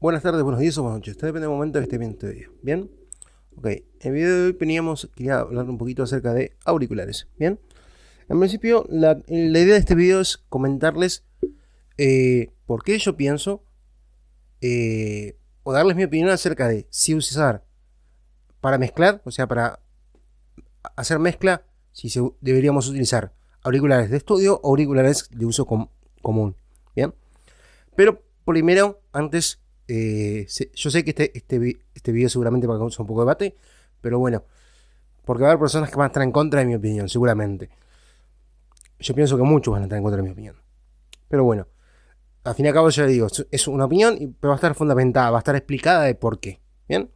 Buenas tardes, buenos días o buenas noches. Esto depende del momento que esté viendo este video. ¿Bien? Ok, en el video de hoy veníamos, quería hablar un poquito acerca de auriculares. ¿Bien? En principio, la, idea de este video es comentarles eh, por qué yo pienso eh, o darles mi opinión acerca de si usar para mezclar, o sea, para hacer mezcla, si deberíamos utilizar auriculares de estudio o auriculares de uso común. ¿Bien? Pero primero, antes eh, yo sé que este, este, este video seguramente va a causar un poco de debate, pero bueno, porque va a haber personas que van a estar en contra de mi opinión, seguramente. Yo pienso que muchos van a estar en contra de mi opinión. Pero bueno, al fin y al cabo ya digo, es una opinión, pero va a estar fundamentada, va a estar explicada de por qué. ¿Bien?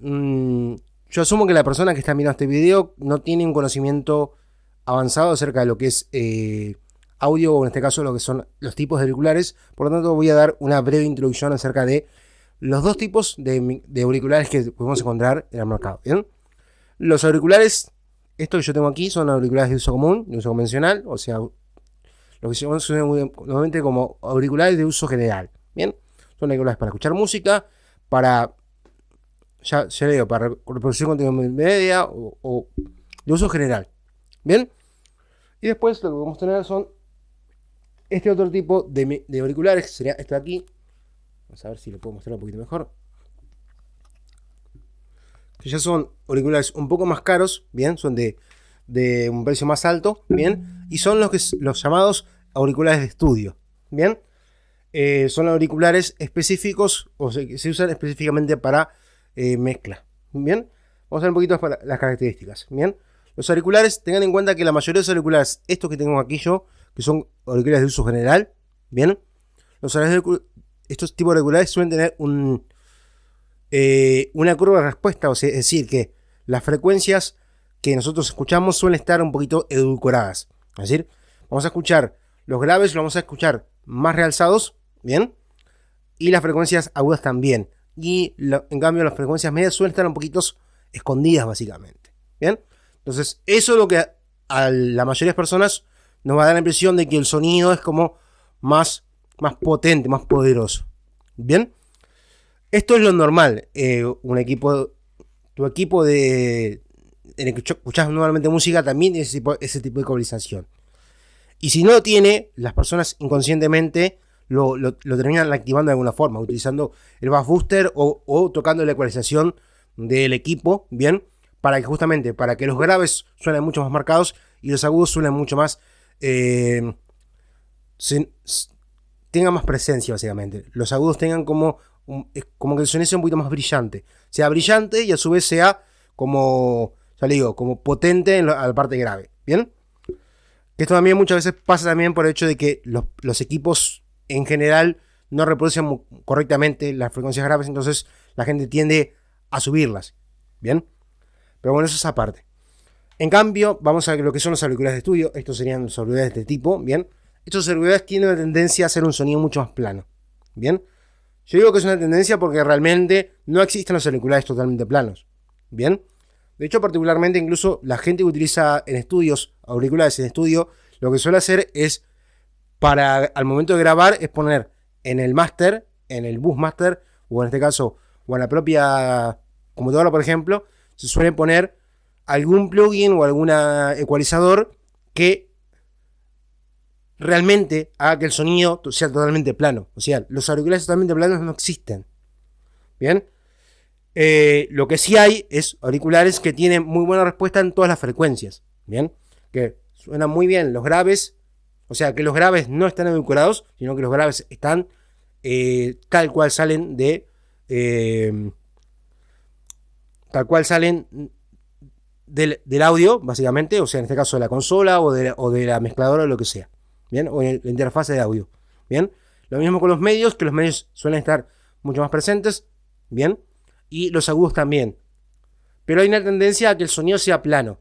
Mm, yo asumo que la persona que está mirando este video no tiene un conocimiento avanzado acerca de lo que es eh, audio, o en este caso lo que son los tipos de auriculares. Por lo tanto, voy a dar una breve introducción acerca de los dos tipos de, auriculares que podemos encontrar en el mercado. ¿bien? Los auriculares, estos que yo tengo aquí, son auriculares de uso común, de uso convencional, o sea, lo que se conoce normalmente como auriculares de uso general. Bien, son auriculares para escuchar música, para, ya, para reproducir contenido media o, o de uso general. Bien, y después lo que vamos a tener son este otro tipo de, auriculares sería esto de aquí. Vamos a ver si lo puedo mostrar un poquito mejor. Que ya son auriculares un poco más caros, bien, son de, un precio más alto, bien, y son los, que, los llamados auriculares de estudio, bien. Eh, son auriculares específicos o que se usan específicamente para eh, mezcla, bien. Vamos a ver un poquito las características, bien. Los auriculares, tengan en cuenta que la mayoría de los auriculares, estos que tengo aquí yo, que son auriculares de uso general, ¿bien? Los estos tipos de auriculares suelen tener un, eh, una curva de respuesta, o sea, es decir, que las frecuencias que nosotros escuchamos suelen estar un poquito edulcoradas. Es decir, vamos a escuchar los graves, los vamos a escuchar más realzados, ¿bien? Y las frecuencias agudas también. Y en cambio las frecuencias medias suelen estar un poquito escondidas, básicamente. ¿Bien? Entonces, eso es lo que a la mayoría de las personas nos va a dar la impresión de que el sonido es como más, más potente, más poderoso. Bien, esto es lo normal. Eh, un equipo, tu equipo de en el que escuchas normalmente música también tiene ese tipo, de ecualización. Y si no lo tiene, las personas inconscientemente lo, terminan activando de alguna forma, utilizando el bass booster o, o, tocando la ecualización del equipo, ¿bien? Para que justamente, para que los graves suenen mucho más marcados y los agudos suenen mucho más eh, tenga más presencia, básicamente. Los agudos tengan como, como que el sonido un poquito más brillante. Sea brillante y a su vez sea como, ya le digo, como potente en la, parte grave. ¿Bien? Esto también muchas veces pasa también por el hecho de que los, los equipos en general no reproducen correctamente las frecuencias graves, entonces la gente tiende a subirlas. ¿Bien? Pero bueno, eso es aparte. En cambio, vamos a ver lo que son los auriculares de estudio. Estos serían los auriculares de este tipo, ¿bien? Estos auriculares tienen una tendencia a hacer un sonido mucho más plano, ¿bien? Yo digo que es una tendencia porque realmente no existen los auriculares totalmente planos, ¿bien? De hecho, particularmente, incluso la gente que utiliza en estudios auriculares en estudio, lo que suele hacer es, para al momento de grabar, es poner en el máster, en el bus master, o en este caso, o en la propia computadora, por ejemplo, se suele poner algún plugin o algún ecualizador que realmente haga que el sonido sea totalmente plano. O sea, los auriculares totalmente planos no existen. Bien. Eh, lo que sí hay es auriculares que tienen muy buena respuesta en todas las frecuencias. Bien. Que suenan muy bien los graves. O sea, que los graves no están edulcorados, sino que los graves están eh, tal cual salen de. Eh, tal cual salen del, audio, básicamente, o sea, en este caso de la consola o de la, mezcladora o lo que sea, ¿bien? O en la interfase de audio, ¿bien? Lo mismo con los medios, que los medios suelen estar mucho más presentes, ¿bien? Y los agudos también. Pero hay una tendencia a que el sonido sea plano,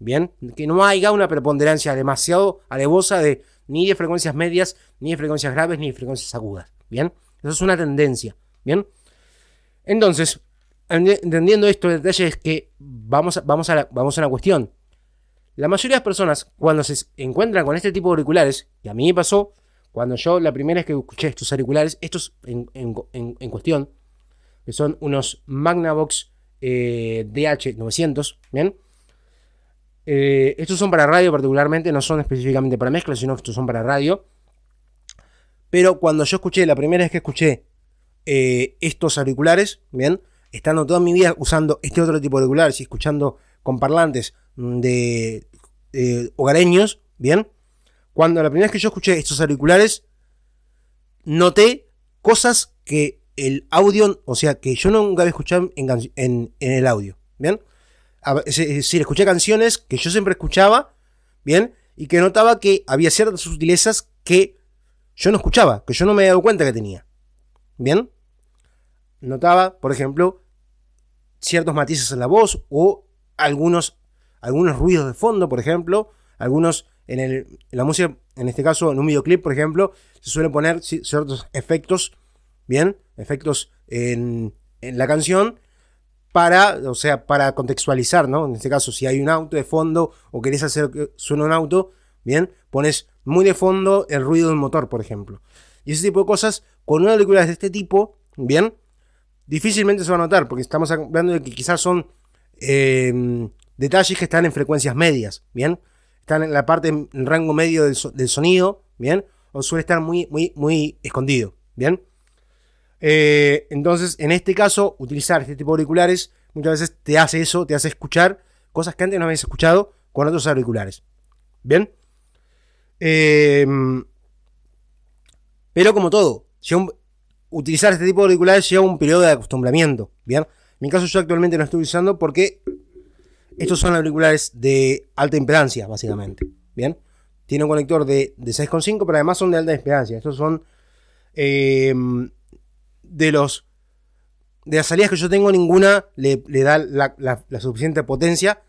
¿bien? Que no haya una preponderancia demasiado alevosa de ni de frecuencias medias, ni de frecuencias graves, ni de frecuencias agudas, ¿bien? Eso es una tendencia, ¿bien? Entonces, entendiendo el detalle es que vamos, vamos, a la, vamos a cuestión. La mayoría de las personas, cuando se encuentran con este tipo de auriculares, y a mí me pasó, cuando yo la primera vez que escuché estos auriculares, estos en, cuestión, que son unos Magnavox eh, DH900, ¿bien? Eh, estos son para radio particularmente, no son específicamente para mezcla, sino que estos son para radio. Pero cuando yo escuché, la primera vez que escuché eh, estos auriculares, ¿bien? estando toda mi vida usando este otro tipo de auriculares y escuchando con parlantes mm, de eh, hogareños, ¿bien? Cuando la primera vez que yo escuché estos auriculares, noté cosas que el audio, o sea, que yo nunca había escuchado en, en el audio, ¿bien? Es decir, escuché canciones que yo siempre escuchaba, ¿bien? Y que notaba que había ciertas sutilezas que yo no escuchaba, que yo no me había dado cuenta que tenía, ¿bien? Notaba, por ejemplo, ciertos matices en la voz o algunos, algunos ruidos de fondo, por ejemplo, algunos en, el, la música, en este caso en un videoclip, por ejemplo, se suelen poner ciertos efectos, bien, efectos en, la canción para, o sea, para contextualizar, ¿no? En este caso, si hay un auto de fondo o querés hacer que suene un auto, bien, pones muy de fondo el ruido del motor, por ejemplo. Y ese tipo de cosas, con una película de este tipo, bien, difícilmente se va a notar, porque estamos hablando de que quizás son em, detalles que están en frecuencias medias, ¿bien? Están en la parte, en rango medio del, sonido, ¿bien? O suele estar muy, muy, muy escondido, ¿bien? Eh, entonces, en este caso, utilizar este tipo de auriculares muchas veces te hace eso, te hace escuchar cosas que antes no habías escuchado con otros auriculares, ¿bien? Em, pero como todo, si un, utilizar este tipo de auriculares lleva un periodo de acostumbramiento. Bien, en mi caso yo actualmente no estoy usando porque estos son auriculares de alta impedancia, básicamente. Bien, tiene un conector de, 6,5, pero además son de alta impedancia. Estos son eh, de los de las salidas que yo tengo, ninguna le, da la, suficiente potencia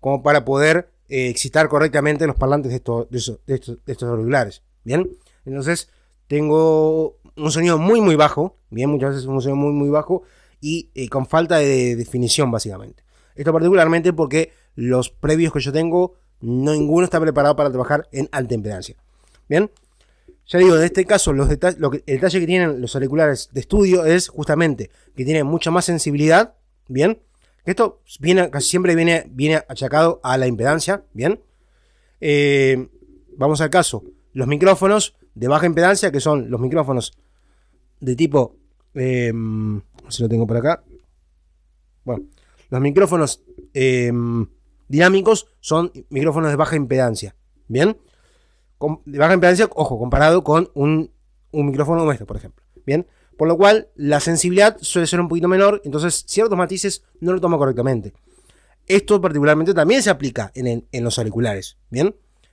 como para poder eh, excitar correctamente los parlantes de, de, estos, de estos auriculares. Bien, entonces tengo un sonido muy, muy bajo, bien, muchas veces un sonido muy, muy bajo y eh, con falta de definición, básicamente. Esto particularmente porque los previos que yo tengo, no ninguno está preparado para trabajar en alta impedancia. Bien, ya digo, en este caso, los lo el detalle que tienen los auriculares de estudio es justamente que tienen mucha más sensibilidad, bien. Esto viene, casi siempre viene, viene achacado a la impedancia, bien. Eh, vamos al caso, los micrófonos de baja impedancia, que son los micrófonos de tipo. Em, si lo tengo por acá. Bueno, los micrófonos em, dinámicos son micrófonos de baja impedancia. ¿Bien? de baja impedancia, ojo, comparado con un, un micrófono como este, por ejemplo. ¿Bien? Por lo cual, la sensibilidad suele ser un poquito menor, entonces ciertos matices no lo toma correctamente. Esto particularmente también se aplica en, en los auriculares. ¿Bien?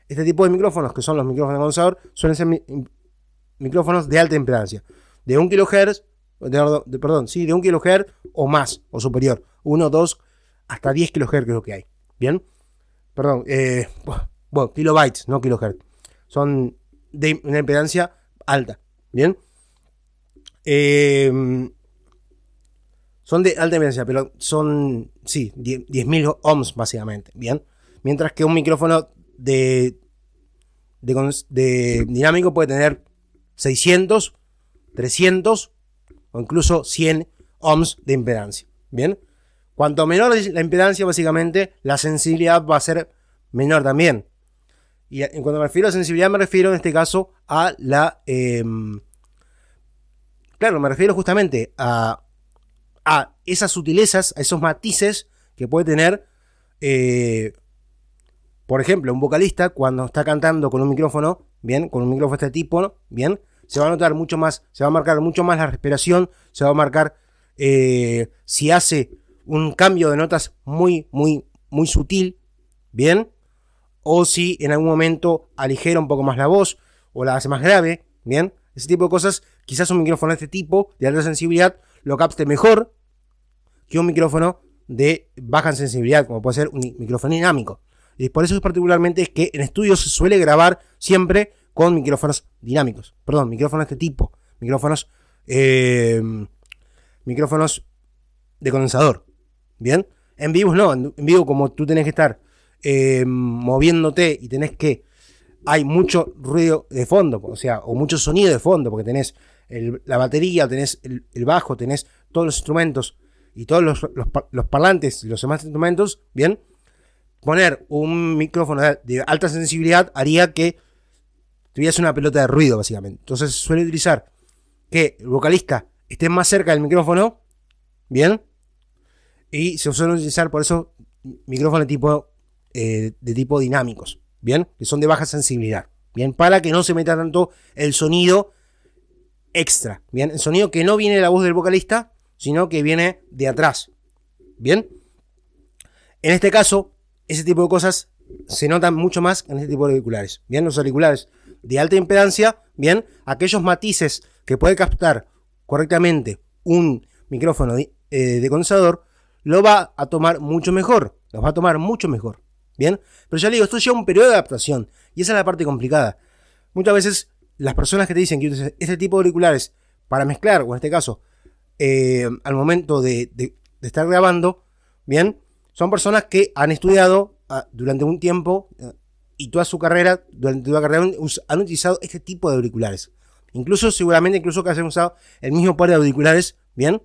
Este tipo de micrófonos, que son los micrófonos de condensador, suelen ser micrófonos de alta impedancia, de 1 kHz, de, perdón, sí, de 1 kHz o más, o superior, 1, 2, hasta 10 kHz lo que hay, ¿bien? Perdón, eh, bueno, kilobytes, no kilohertz, son de una impedancia alta, ¿bien? Em, son de alta impedancia, pero son, sí, 10.000 ohms básicamente, ¿bien? Mientras que un micrófono de de, dinámico puede tener 600, 300 o incluso 100 ohms de impedancia. Bien, cuanto menor la impedancia, básicamente la sensibilidad va a ser menor también. Y en cuanto me refiero a sensibilidad, me refiero en este caso a la. Em, claro, me refiero justamente a, a esas sutilezas, a esos matices que puede tener eh, por ejemplo, un vocalista cuando está cantando con un micrófono, bien, con un micrófono de este tipo, bien, se va a notar mucho más, se va a marcar mucho más la respiración, se va a marcar eh, si hace un cambio de notas muy, muy, muy sutil, bien, o si en algún momento aligera un poco más la voz o la hace más grave, bien, ese tipo de cosas, quizás un micrófono de este tipo, de alta sensibilidad, lo capte mejor que un micrófono de baja sensibilidad, como puede ser un micrófono dinámico. Y por eso es particularmente que en estudios se suele grabar siempre con micrófonos dinámicos. Perdón, micrófonos de este tipo. Micrófonos. Eh, micrófonos de condensador. ¿Bien? En vivo no. En vivo, como tú tenés que estar eh, moviéndote y tenés que. Hay mucho ruido de fondo, o sea, o mucho sonido de fondo, porque tenés la batería, tenés el, bajo, tenés todos los instrumentos y todos los parlantes y los demás instrumentos, ¿bien? poner un micrófono de alta sensibilidad haría que tuvieras una pelota de ruido, básicamente. Entonces se suele utilizar que el vocalista esté más cerca del micrófono, ¿bien? Y se suele utilizar por eso micrófonos de tipo, eh, de tipo dinámicos, ¿bien? Que son de baja sensibilidad, ¿bien? Para que no se meta tanto el sonido extra, ¿bien? El sonido que no viene de la voz del vocalista, sino que viene de atrás, ¿bien? En este caso, ese tipo de cosas se notan mucho más en este tipo de auriculares. Bien, los auriculares de alta impedancia, bien, aquellos matices que puede captar correctamente un micrófono eh, de, condensador, lo va a tomar mucho mejor. Los va a tomar mucho mejor. Bien, pero ya le digo, esto lleva un periodo de adaptación y esa es la parte complicada. Muchas veces las personas que te dicen que este tipo de auriculares para mezclar, o en este caso, eh, al momento de, de estar grabando, bien, son personas que han estudiado ah, durante un tiempo eh, y toda su carrera, durante toda carrera, han utilizado este tipo de auriculares. Incluso, seguramente, incluso que hayan usado el mismo par de auriculares, ¿bien?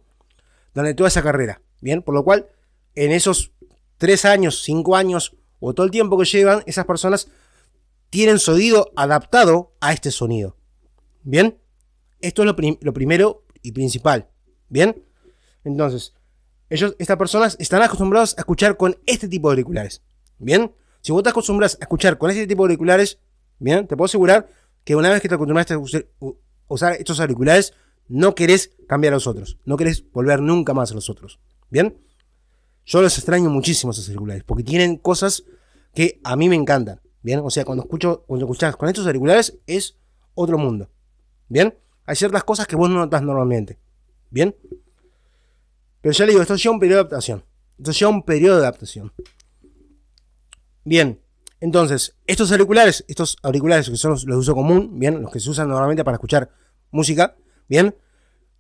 Durante toda esa carrera, ¿bien? Por lo cual, en esos tres años, cinco años o todo el tiempo que llevan, esas personas tienen su oído adaptado a este sonido. ¿Bien? Esto es lo primero y principal. ¿Bien? Entonces, estas personas están acostumbradas a escuchar con este tipo de auriculares. Bien, si vos te acostumbras a escuchar con este tipo de auriculares, bien, te puedo asegurar que una vez que te acostumbraste a usar estos auriculares, no querés cambiar a los otros, no querés volver nunca más a los otros. Bien, yo los extraño muchísimo esos auriculares porque tienen cosas que a mí me encantan. Bien, o sea, cuando escucho, cuando escuchas con estos auriculares es otro mundo. Bien, hay ciertas cosas que vos no notas normalmente. Bien. Pero ya le digo, esto lleva un periodo de adaptación. Esto lleva un periodo de adaptación. Bien, entonces, estos auriculares, estos auriculares que son los, de uso común, bien, los que se usan normalmente para escuchar música, bien,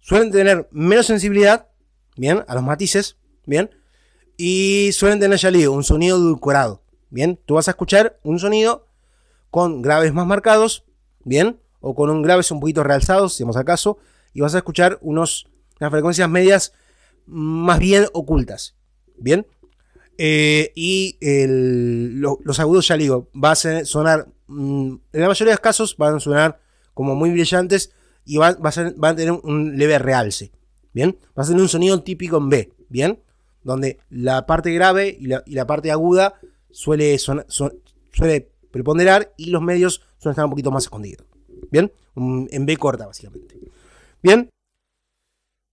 suelen tener menos sensibilidad, bien, a los matices, bien, y suelen tener, ya digo, un sonido edulcorado, bien, tú vas a escuchar un sonido con graves más marcados, bien, o con un graves un poquito realzados, si hemos acaso, y vas a escuchar unos, unas frecuencias medias más bien ocultas. ¿Bien? Eh, y los agudos, ya digo, va a sonar, mm, en la mayoría de los casos van a sonar como muy brillantes y van, a, tener un leve realce. ¿Bien? Va a ser un sonido típico en B. ¿Bien? Donde la parte grave y la, parte aguda suele, suele preponderar y los medios suelen estar un poquito más escondidos. ¿Bien? En B corta, básicamente. ¿Bien?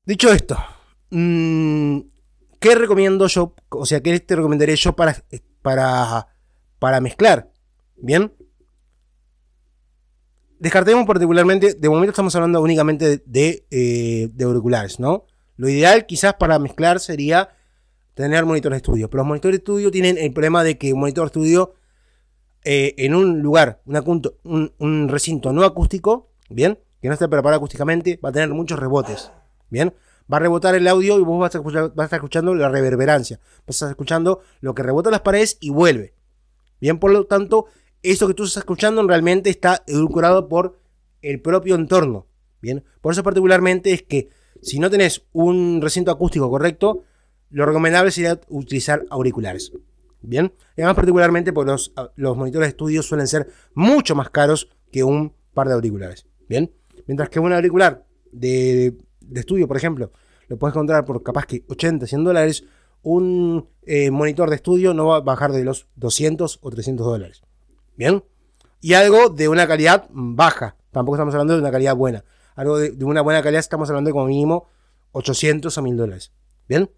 Dicho esto, Mm, ¿Qué recomiendo yo? O sea, ¿qué te recomendaré yo para, para, para mezclar? ¿Bien? Descartemos particularmente, de momento estamos hablando únicamente eh, de, auriculares, ¿no? Lo ideal quizás para mezclar sería tener monitores de estudio, pero los monitores de estudio tienen el problema de que un monitor de estudio eh, en un lugar, un, un recinto no acústico, ¿bien? Que no esté preparado acústicamente, va a tener muchos rebotes, ¿bien? va a rebotar el audio y vos vas a, estar escuchando la reverberancia. Vas a estar escuchando lo que rebota las paredes y vuelve. Bien, por lo tanto, eso que tú estás escuchando realmente está edulcorado por el propio entorno. Bien, por eso particularmente es que si no tenés un recinto acústico correcto, lo recomendable sería utilizar auriculares. Bien, además particularmente porque los, ah, los monitores de estudio suelen ser mucho más caros que un par de auriculares. Bien, mientras que un auricular de de estudio, por ejemplo, lo puedes encontrar por capaz que 80, 100 dólares, un eh, monitor de estudio no va a bajar de los 200 o 300 dólares. ¿Bien? Y algo de una calidad baja. Tampoco estamos hablando de una calidad buena. Algo de, una buena calidad estamos hablando de como mínimo 800 a 1000 dólares. ¿Bien?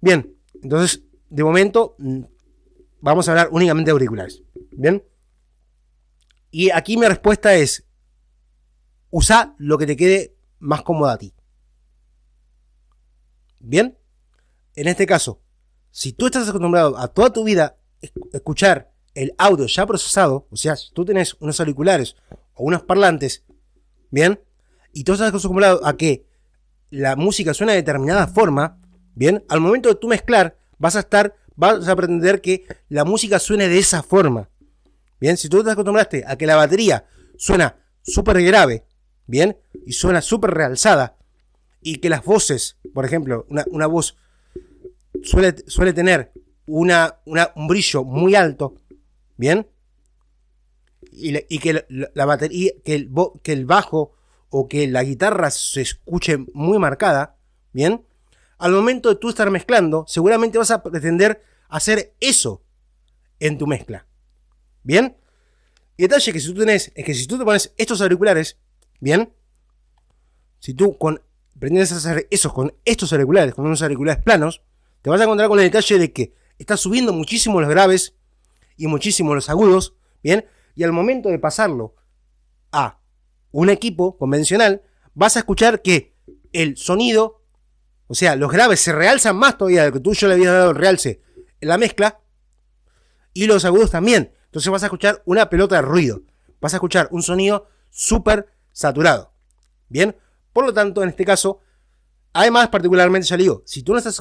Bien. Entonces, de momento, mm, vamos a hablar únicamente de auriculares. ¿Bien? Y aquí mi respuesta es, usa lo que te quede más cómoda a ti. ¿Bien? En este caso, si tú estás acostumbrado a toda tu vida escuchar el audio ya procesado, o sea, si tú tenés unos auriculares o unos parlantes, ¿bien? Y tú estás acostumbrado a que la música suena de determinada forma, ¿bien? Al momento de tú mezclar, vas a estar, vas a pretender que la música suene de esa forma. Bien, si tú te acostumbraste a que la batería suena súper grave, bien, y suena súper realzada. Y que las voces, por ejemplo, una, voz suele, suele tener una, una, un brillo muy alto, ¿bien? Y, que la, batería, que el, que el bajo o que la guitarra se escuche muy marcada, ¿bien? Al momento de tú estar mezclando, seguramente vas a pretender hacer eso en tu mezcla. ¿Bien? Y detalle que si tú tenés, es que si tú te pones estos auriculares, ¿bien? si tú con, aprendes a hacer eso con estos auriculares, con unos auriculares planos, te vas a encontrar con el detalle de que está subiendo muchísimo los graves y muchísimo los agudos, ¿bien? Y al momento de pasarlo a un equipo convencional, vas a escuchar que el sonido, o sea, los graves se realzan más todavía de lo que tú yo le habías dado el realce en la mezcla, y los agudos también. Entonces vas a escuchar una pelota de ruido, vas a escuchar un sonido súper saturado, ¿bien? Por lo tanto, en este caso, además, particularmente, ya le digo, si tú no, estás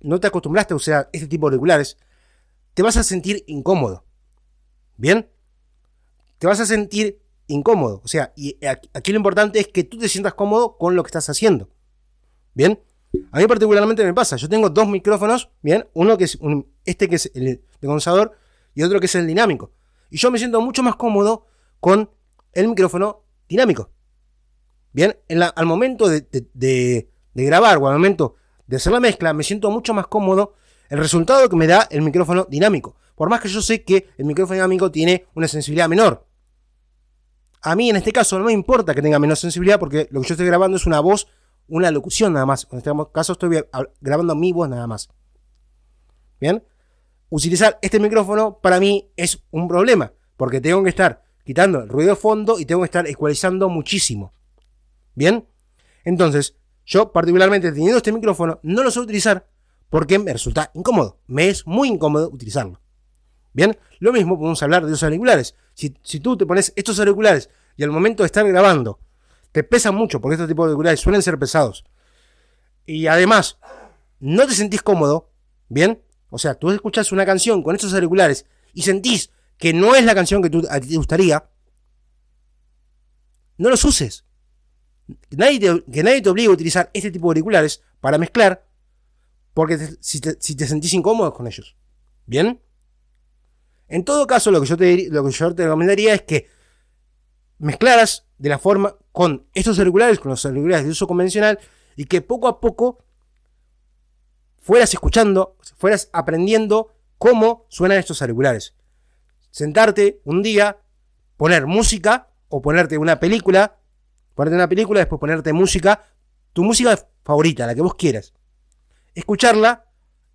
no te acostumbraste a usar este tipo de auriculares, te vas a sentir incómodo. ¿Bien? Te vas a sentir incómodo. O sea, y aquí lo importante es que tú te sientas cómodo con lo que estás haciendo. ¿Bien? A mí particularmente me pasa, yo tengo dos micrófonos, ¿bien? Uno que es este que es el de condensador y otro que es el dinámico. Y yo me siento mucho más cómodo con el micrófono dinámico. Bien, al momento de, grabar o al momento de hacer la mezcla, me siento mucho más cómodo el resultado que me da el micrófono dinámico. Por más que yo sé que el micrófono dinámico tiene una sensibilidad menor. A mí en este caso no me importa que tenga menos sensibilidad porque lo que yo estoy grabando es una voz, una locución nada más. En este caso estoy grabando mi voz nada más. Bien, utilizar este micrófono para mí es un problema porque tengo que estar quitando el ruido de fondo y tengo que estar ecualizando muchísimo. Bien, entonces yo particularmente teniendo este micrófono no lo sé utilizar porque me resulta incómodo, me es muy incómodo utilizarlo. Bien, lo mismo podemos hablar de los auriculares. Si, tú te pones estos auriculares y al momento de estar grabando te pesan mucho, porque estos tipos de auriculares suelen ser pesados, y además no te sentís cómodo, bien, o sea, tú escuchas una canción con estos auriculares y sentís que no es la canción que tú, a ti te gustaría, no los uses nadie que nadie te obligue a utilizar este tipo de auriculares para mezclar, porque si, te, sentís incómodo con ellos. ¿Bien? En todo caso, lo que yo te, lo que yo te recomendaría es que mezclaras de la forma con estos auriculares, con los auriculares de uso convencional, y que poco a poco fueras escuchando, fueras aprendiendo cómo suenan estos auriculares. Sentarte un día, poner música o ponerte una película Ponerte una película, después ponerte música, tu música favorita, la que vos quieras. Escucharla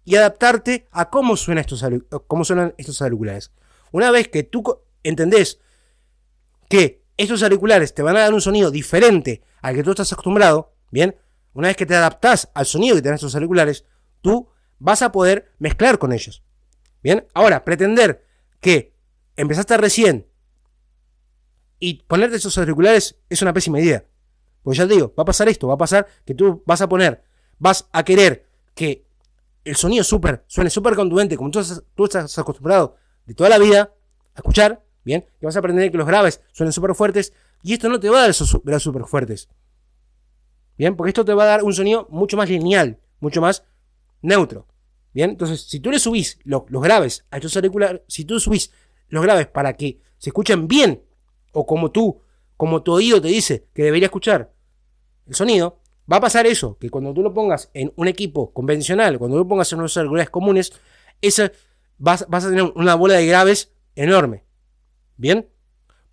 y adaptarte a cómo, suena estos, cómo suenan estos auriculares. Una vez que tú entendés que estos auriculares te van a dar un sonido diferente al que tú estás acostumbrado, bien, una vez que te adaptás al sonido que tienen estos auriculares, tú vas a poder mezclar con ellos. Bien, ahora, pretender que empezaste recién y ponerte esos auriculares es una pésima idea. Porque ya te digo, va a pasar esto, va a pasar que tú vas a poner, vas a querer que el sonido súper, suene súper conduente como tú, estás acostumbrado de toda la vida a escuchar, ¿bien? que vas a aprender que los graves suenen súper fuertes, y esto no te va a dar esos graves súper fuertes. ¿Bien? Porque esto te va a dar un sonido mucho más lineal, mucho más neutro. ¿Bien? Entonces, si tú le subís los graves a estos auriculares, si tú subís los graves para que se escuchen bien o como tú, como tu oído te dice que debería escuchar el sonido, va a pasar eso, que cuando tú lo pongas en un equipo convencional, cuando lo pongas en unos auriculares comunes, vas, a tener una bola de graves enorme. ¿Bien?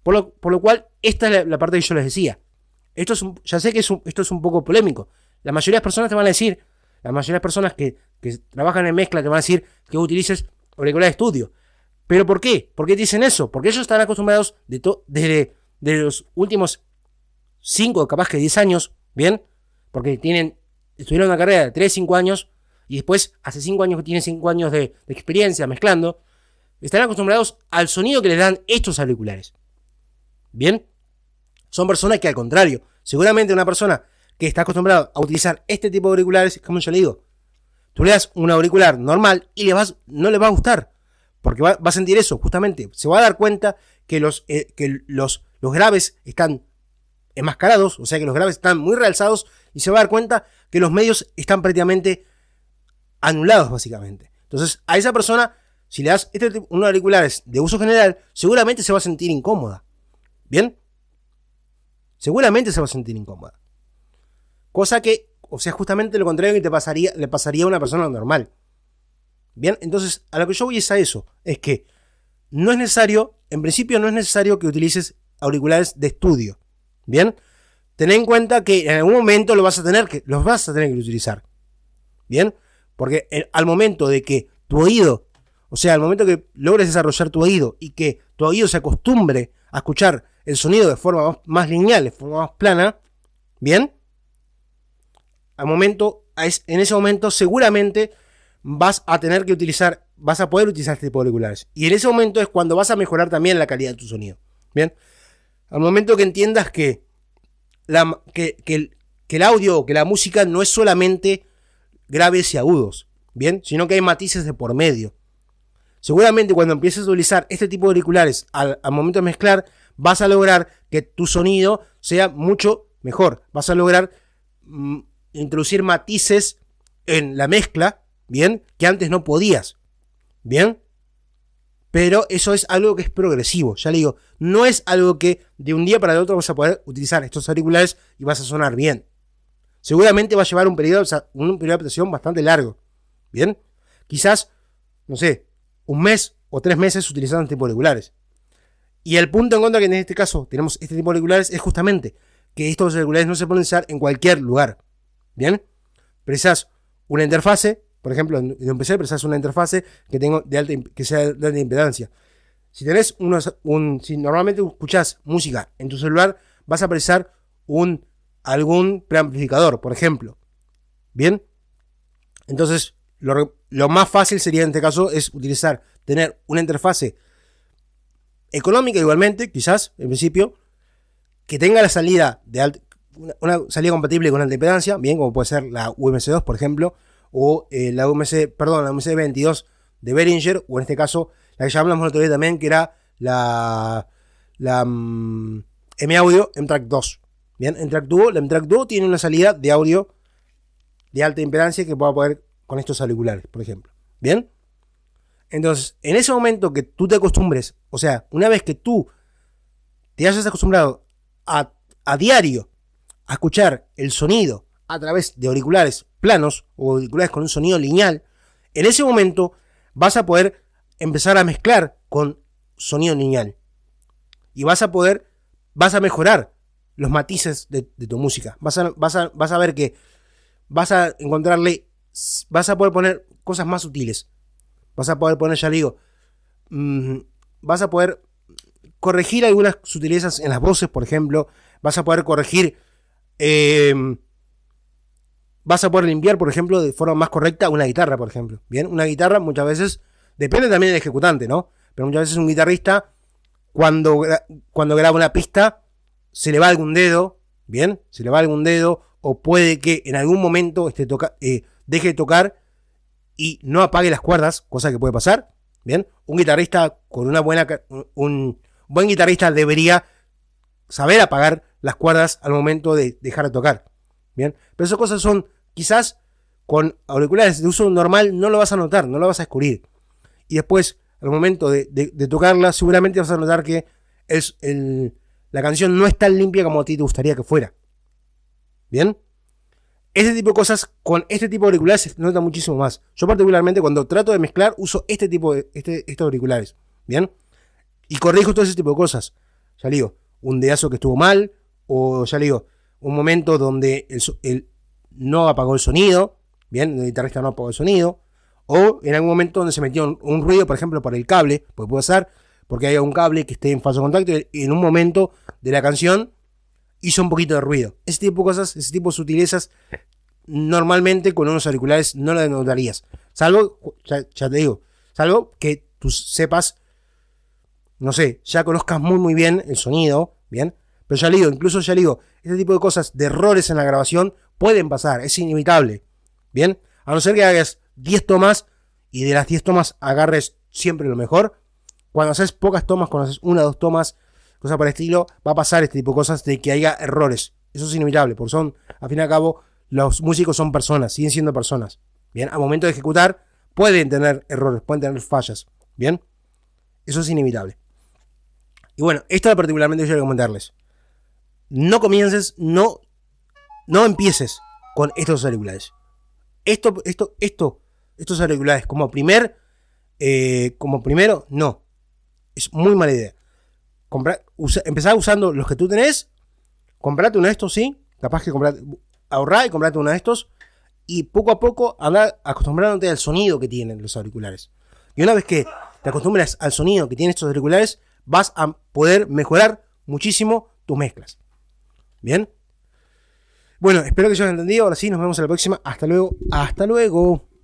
Por lo, por lo cual, esta es la, parte que yo les decía. Esto ya sé que esto es un poco polémico. La mayoría de las personas te van a decir, la mayoría de personas que, trabajan en mezcla te van a decir que utilices auriculares de estudio. ¿Pero por qué? ¿Por qué dicen eso? Porque ellos están acostumbrados de desde, de los últimos 5, capaz que 10 años, ¿bien? Porque tienen, estuvieron una carrera de 3, 5 años y después hace 5 años que tienen 5 años de, experiencia mezclando, están acostumbrados al sonido que les dan estos auriculares. ¿Bien? Son personas que al contrario, seguramente una persona que está acostumbrada a utilizar este tipo de auriculares, como yo le digo, tú le das un auricular normal y le vas, no le va a gustar. Porque va, a sentir eso, justamente. Se va a dar cuenta que los, eh, que los, los graves están enmascarados, o sea que los graves están muy realzados, y se va a dar cuenta que los medios están prácticamente anulados, básicamente. Entonces, a esa persona, si le das este tipo, unos auriculares de uso general, seguramente se va a sentir incómoda. ¿Bien? Seguramente se va a sentir incómoda. Cosa que, o sea, justamente lo contrario que te pasaría, le pasaría a una persona normal. Bien, entonces a lo que yo voy es a eso, es que no es necesario, en principio no es necesario que utilices auriculares de estudio. Bien, ten en cuenta que en algún momento lo vas a tener que, los vas a tener que utilizar. Bien, porque al momento de que tu oído, o sea, al momento que logres desarrollar tu oído y que tu oído se acostumbre a escuchar el sonido de forma más, lineal, de forma más plana, bien, al momento, en ese momento seguramente vas a tener que utilizar, vas a poder utilizar este tipo de auriculares. Y en ese momento es cuando vas a mejorar también la calidad de tu sonido. Bien, al momento que entiendas que, la, que, que, el, que el audio, que la música no es solamente graves y agudos, bien, sino que hay matices de por medio. Seguramente cuando empieces a utilizar este tipo de auriculares al, momento de mezclar, vas a lograr que tu sonido sea mucho mejor. Vas a lograr mm, introducir matices en la mezcla ¿bien? Que antes no podías, ¿bien? Pero eso es algo que es progresivo, ya le digo, no es algo que de un día para el otro vas a poder utilizar estos auriculares y vas a sonar bien. Seguramente va a llevar un periodo, un periodo de adaptación bastante largo, ¿bien? Quizás, no sé, un mes o tres meses utilizando este tipo de auriculares. Y el punto en contra que en este caso tenemos este tipo de auriculares es justamente que estos auriculares no se pueden usar en cualquier lugar, ¿bien? Precisas una interfase por ejemplo, en, un PC presas una interfase que, tengo de alta, que sea de alta impedancia. Si tenés un, si normalmente escuchás música en tu celular, vas a precisar un, algún preamplificador, por ejemplo. ¿Bien? Entonces, lo, más fácil sería en este caso es utilizar, tener una interfase económica igualmente, quizás, en principio, que tenga la salida de alta, una, salida compatible con alta impedancia, bien, como puede ser la UMC2, por ejemplo, o eh, la UMC, perdón, la UMC 22 de Beringer o en este caso, la que ya hablamos el otro día también, que era la, la M-Audio mm, M-Track 2. Bien, M-Track la M-Track 2 tiene una salida de audio de alta impedancia que pueda poder con estos auriculares, por ejemplo. Bien, entonces, en ese momento que tú te acostumbres, o sea, una vez que tú te hayas acostumbrado a, a diario a escuchar el sonido a través de auriculares planos o auriculares con un sonido lineal, en ese momento vas a poder empezar a mezclar con sonido lineal. Y vas a poder, vas a mejorar los matices de, tu música. Vas a, ver que vas a encontrarle, vas a poder poner cosas más sutiles. Vas a poder poner, ya digo, mm, vas a poder corregir algunas sutilezas en las voces, por ejemplo. Vas a poder corregir em, vas a poder limpiar, por ejemplo, de forma más correcta una guitarra, por ejemplo. Bien, una guitarra muchas veces, depende también del ejecutante, ¿no? Pero muchas veces un guitarrista, cuando, cuando graba una pista, se le va algún dedo, ¿bien? Se le va algún dedo, o puede que en algún momento toca, eh, deje de tocar y no apague las cuerdas, cosa que puede pasar, ¿bien? Un guitarrista con una buena, un buen guitarrista debería saber apagar las cuerdas al momento de dejar de tocar, ¿bien? Pero esas cosas son Quizás con auriculares de uso normal no lo vas a notar, no lo vas a descubrir. Y después, al momento de, tocarla, seguramente vas a notar que es la canción no es tan limpia como a ti te gustaría que fuera. ¿Bien? Este tipo de cosas con este tipo de auriculares se nota muchísimo más. Yo particularmente cuando trato de mezclar uso este tipo de este, estos auriculares. ¿Bien? Y corrijo todo ese tipo de cosas. Ya digo, un deazo que estuvo mal, o ya digo, un momento donde el, no apagó el sonido, bien, el guitarrista no apagó el sonido, o en algún momento donde se metió un, ruido, por ejemplo, por el cable, pues puede ser porque hay un cable que esté en falso contacto y en un momento de la canción hizo un poquito de ruido. Ese tipo de cosas, ese tipo de sutilezas, normalmente con unos auriculares no lo notarías. Salvo, ya, te digo, salvo que tú sepas, no sé, ya conozcas muy muy bien el sonido, ¿bien? Pero ya le digo, incluso ya le digo, este tipo de cosas, de errores en la grabación, pueden pasar, es inevitable. Bien, a no ser que hagas 10 tomas y de las 10 tomas agarres siempre lo mejor. Cuando haces pocas tomas, cuando haces una o dos tomas, cosas por el estilo, va a pasar este tipo de cosas de que haya errores. Eso es inevitable, porque son, al fin y al cabo, los músicos son personas, siguen siendo personas. Bien, al momento de ejecutar, pueden tener errores, pueden tener fallas. Bien, eso es inevitable. Y bueno, esto particularmente yo quiero comentarles. No comiences, no no empieces con estos auriculares. Esto, esto, esto, estos auriculares como primer, eh, como primero, no. Es muy mala idea. Comprar, usando los que tú tenés, comprate uno de estos, sí. Capaz que comprate, ahorrá y comprate uno de estos. Y poco a poco andar acostumbrándote al sonido que tienen los auriculares. Y una vez que te acostumbras al sonido que tienen estos auriculares, vas a poder mejorar muchísimo tus mezclas. Bien, bueno, espero que se hayan entendido. Ahora sí, nos vemos en la próxima. Hasta luego. Hasta luego.